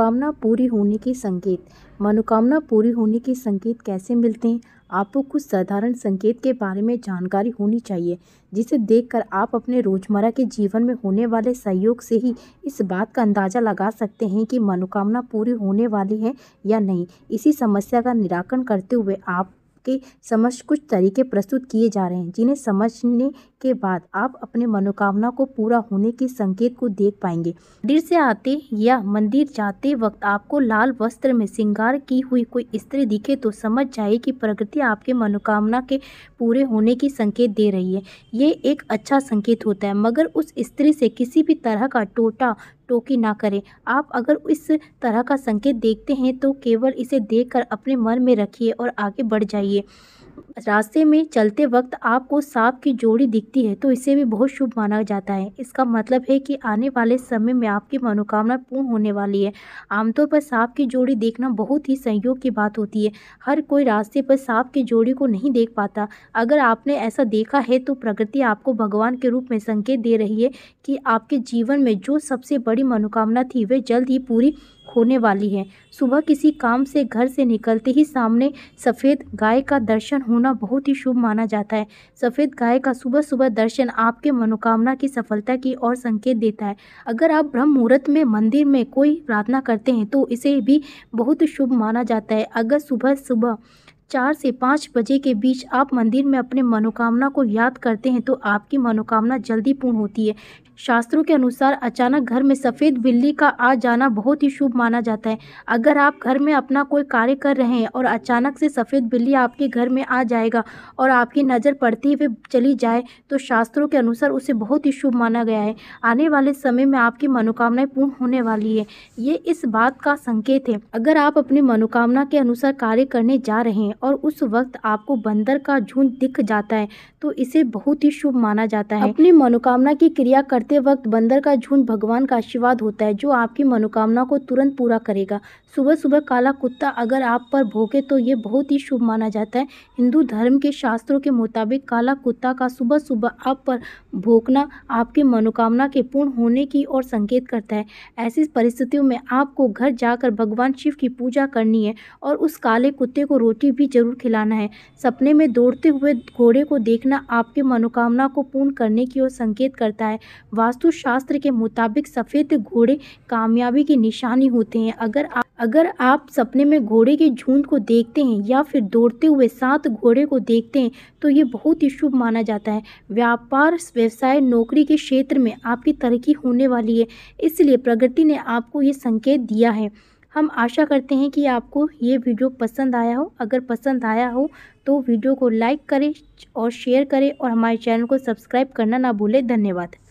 मनोकामना पूरी होने के संकेत मनोकामना पूरी होने के संकेत कैसे मिलते हैं आपको कुछ साधारण संकेत के बारे में जानकारी होनी चाहिए जिसे देखकर आप अपने रोजमर्रा के जीवन में होने वाले सहयोग से ही इस बात का अंदाज़ा लगा सकते हैं कि मनोकामना पूरी होने वाली है या नहीं इसी समस्या का निराकरण करते हुए आप आपके समक्ष कुछ तरीके प्रस्तुत किए जा रहे हैं जिन्हें समझने के बाद आप अपने मनोकामना को पूरा होने के संकेत को देख पाएंगे मंदिर से आते या मंदिर जाते वक्त आपको लाल वस्त्र में श्रृंगार की हुई कोई स्त्री दिखे तो समझ जाए कि प्रकृति आपके मनोकामना के पूरे होने की संकेत दे रही है ये एक अच्छा संकेत होता है मगर उस स्त्री से किसी भी तरह का टोटा टोकी ना करें आप अगर इस तरह का संकेत देखते हैं तो केवल इसे देखकर अपने मन में रखिए और आगे बढ़ जाइए रास्ते में चलते वक्त आपको सांप की जोड़ी दिखती है तो इसे भी बहुत शुभ माना जाता है इसका मतलब है कि आने वाले समय में आपकी मनोकामना पूर्ण होने वाली है आमतौर पर सांप की जोड़ी देखना बहुत ही संयोग की बात होती है हर कोई रास्ते पर सांप की जोड़ी को नहीं देख पाता अगर आपने ऐसा देखा है तो प्रकृति आपको भगवान के रूप में संकेत दे रही है कि आपके जीवन में जो सबसे बड़ी मनोकामना थी वह जल्द ही पूरी होने वाली है सुबह किसी काम से घर से निकलते ही सामने सफ़ेद गाय का दर्शन होना बहुत ही शुभ माना जाता है सफ़ेद गाय का सुबह सुबह दर्शन आपके मनोकामना की सफलता की ओर संकेत देता है अगर आप ब्रह्म मुहूर्त में मंदिर में कोई प्रार्थना करते हैं तो इसे भी बहुत शुभ माना जाता है अगर सुबह सुबह चार से पाँच बजे के बीच आप मंदिर में अपने मनोकामना को याद करते हैं तो आपकी मनोकामना जल्दी पूर्ण होती है शास्त्रों के अनुसार अचानक घर में सफ़ेद बिल्ली का आ जाना बहुत ही शुभ माना जाता है अगर आप घर में अपना कोई कार्य कर रहे हैं और अचानक से सफ़ेद बिल्ली आपके घर में आ जाएगा और आपकी नज़र पड़ती हुए चली जाए तो शास्त्रों के अनुसार उसे बहुत ही शुभ माना गया है आने वाले समय में आपकी मनोकामनाएं पूर्ण होने वाली है ये इस बात का संकेत है अगर आप अपनी मनोकामना के अनुसार कार्य करने जा रहे हैं और उस वक्त आपको बंदर का झुंड दिख जाता है तो इसे बहुत ही शुभ माना जाता है अपनी मनोकामना की क्रिया कर करते वक्त बंदर का झुंड भगवान का आशीर्वाद होता है जो आपकी मनोकामना को तुरंत पूरा करेगा सुबह सुबह काला कुत्ता अगर आप पर भोगे तो ये बहुत ही शुभ माना जाता है हिंदू धर्म के शास्त्रों के मुताबिक काला कुत्ता का सुबह सुबह आप पर भोगना आपके मनोकामना के पूर्ण होने की ओर संकेत करता है ऐसी परिस्थितियों में आपको घर जाकर भगवान शिव की पूजा करनी है और उस काले कुत्ते को रोटी भी जरूर खिलाना है सपने में दौड़ते हुए घोड़े को देखना आपके मनोकामना को पूर्ण करने की ओर संकेत करता है वास्तुशास्त्र के मुताबिक सफ़ेद घोड़े कामयाबी की निशानी होते हैं अगर आप अगर आप सपने में घोड़े के झुंड को देखते हैं या फिर दौड़ते हुए सात घोड़े को देखते हैं तो ये बहुत ही शुभ माना जाता है व्यापार व्यवसाय नौकरी के क्षेत्र में आपकी तरक्की होने वाली है इसलिए प्रगति ने आपको ये संकेत दिया है हम आशा करते हैं कि आपको ये वीडियो पसंद आया हो अगर पसंद आया हो तो वीडियो को लाइक करें और शेयर करें और हमारे चैनल को सब्सक्राइब करना ना भूलें धन्यवाद